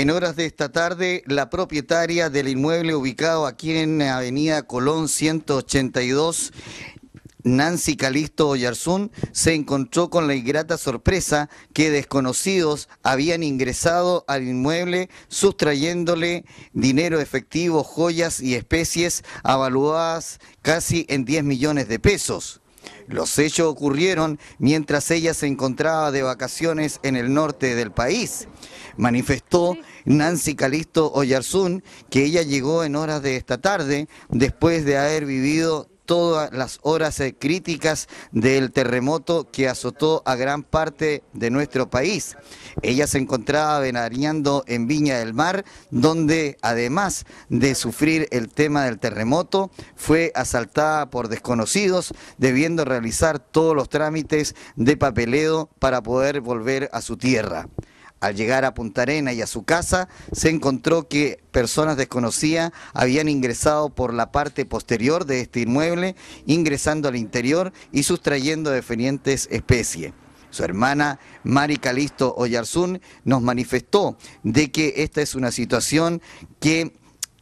En horas de esta tarde, la propietaria del inmueble ubicado aquí en Avenida Colón 182 Nancy Calisto Oyarzún se encontró con la ingrata sorpresa que desconocidos habían ingresado al inmueble sustrayéndole dinero efectivo, joyas y especies avaluadas casi en 10 millones de pesos. Los hechos ocurrieron mientras ella se encontraba de vacaciones en el norte del país. Manifestó Nancy Calisto Oyarzún que ella llegó en horas de esta tarde después de haber vivido todas las horas eh, críticas del terremoto que azotó a gran parte de nuestro país. Ella se encontraba venariñando en Viña del Mar, donde además de sufrir el tema del terremoto, fue asaltada por desconocidos, debiendo realizar todos los trámites de papeleo para poder volver a su tierra. Al llegar a Punta Arena y a su casa, se encontró que personas desconocidas habían ingresado por la parte posterior de este inmueble, ingresando al interior y sustrayendo diferentes especies. Su hermana Mari Calisto Oyarzún nos manifestó de que esta es una situación que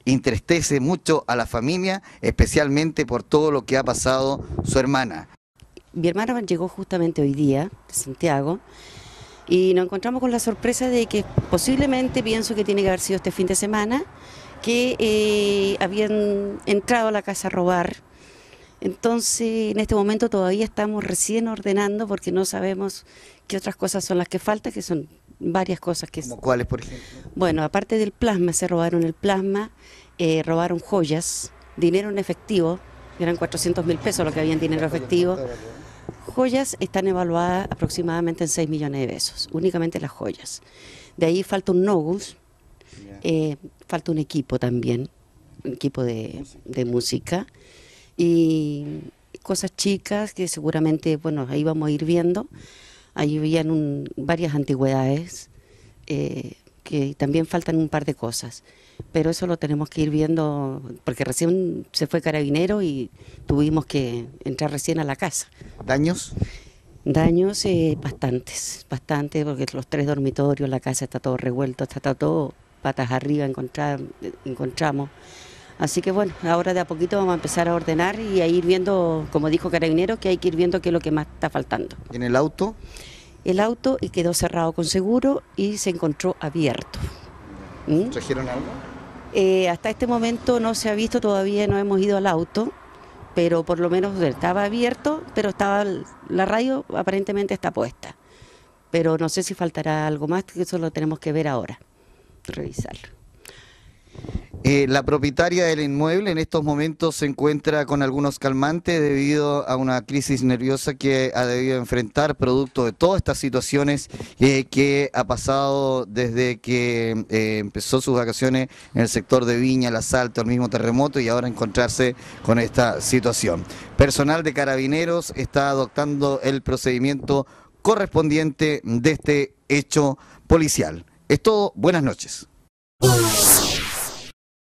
entristece mucho a la familia, especialmente por todo lo que ha pasado su hermana. Mi hermana llegó justamente hoy día de Santiago y nos encontramos con la sorpresa de que posiblemente pienso que tiene que haber sido este fin de semana que eh, habían entrado a la casa a robar. Entonces, en este momento todavía estamos recién ordenando porque no sabemos qué otras cosas son las que faltan, que son varias cosas que... ¿Como cuáles, por ejemplo? Bueno, aparte del plasma, se robaron el plasma, eh, robaron joyas, dinero en efectivo, eran 400 mil pesos lo que había en dinero efectivo joyas están evaluadas aproximadamente en 6 millones de pesos, únicamente las joyas. De ahí falta un Nogus, eh, falta un equipo también, un equipo de, música y cosas chicas que seguramente, bueno, ahí vamos a ir viendo. Ahí habían varias antigüedades. Eh, que también faltan un par de cosas, pero eso lo tenemos que ir viendo, porque recién se fue carabinero y tuvimos que entrar recién a la casa. ¿Daños? Daños eh, bastantes, bastantes, porque los tres dormitorios, la casa está todo revuelto, está, todo patas arriba, encontramos. Así que bueno, ahora de a poquito vamos a empezar a ordenar y a ir viendo, como dijo Carabinero, que hay que ir viendo qué es lo que más está faltando. ¿En el auto? el auto y quedó cerrado con seguro y se encontró abierto. ¿Mm? algo? Eh, hasta este momento no se ha visto, todavía no hemos ido al auto, pero por lo menos estaba abierto, pero estaba la radio aparentemente está puesta. Pero no sé si faltará algo más, que eso lo tenemos que ver ahora, revisarlo. Eh, la propietaria del inmueble en estos momentos se encuentra con algunos calmantes debido a una crisis nerviosa que ha debido enfrentar producto de todas estas situaciones eh, que ha pasado desde que eh, empezó sus vacaciones en el sector de Viña, el asalto, el mismo terremoto y ahora encontrarse con esta situación. Personal de carabineros está adoptando el procedimiento correspondiente de este hecho policial. Es todo, buenas noches.